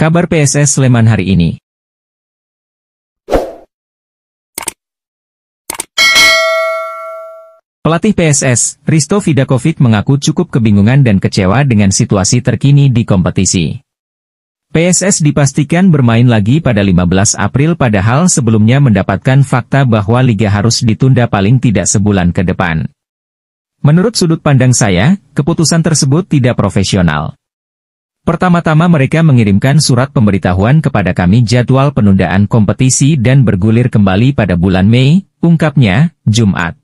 Kabar PSS Sleman hari ini. Pelatih PSS, Risto Vidakovic mengaku cukup kebingungan dan kecewa dengan situasi terkini di kompetisi. PSS dipastikan bermain lagi pada 15 April padahal sebelumnya mendapatkan fakta bahwa liga harus ditunda paling tidak sebulan ke depan. Menurut sudut pandang saya, keputusan tersebut tidak profesional. Pertama-tama mereka mengirimkan surat pemberitahuan kepada kami jadwal penundaan kompetisi dan bergulir kembali pada bulan Mei, ungkapnya, Jumat.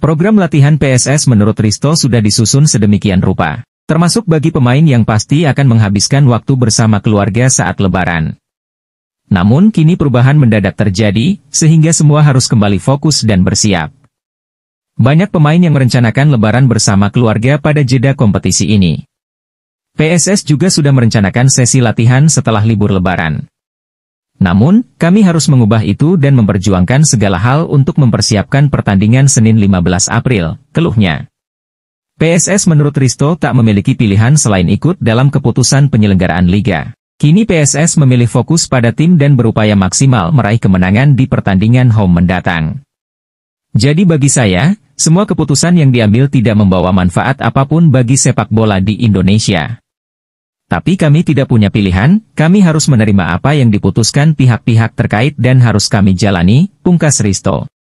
Program latihan PSS menurut Risto sudah disusun sedemikian rupa, termasuk bagi pemain yang pasti akan menghabiskan waktu bersama keluarga saat lebaran. Namun kini perubahan mendadak terjadi, sehingga semua harus kembali fokus dan bersiap. Banyak pemain yang merencanakan lebaran bersama keluarga pada jeda kompetisi ini. PSS juga sudah merencanakan sesi latihan setelah libur lebaran. Namun, kami harus mengubah itu dan memperjuangkan segala hal untuk mempersiapkan pertandingan Senin 15 April, keluhnya. PSS menurut Risto tak memiliki pilihan selain ikut dalam keputusan penyelenggaraan Liga. Kini PSS memilih fokus pada tim dan berupaya maksimal meraih kemenangan di pertandingan home mendatang. Jadi bagi saya, semua keputusan yang diambil tidak membawa manfaat apapun bagi sepak bola di Indonesia. Tapi kami tidak punya pilihan, kami harus menerima apa yang diputuskan pihak-pihak terkait dan harus kami jalani, pungkas Risto.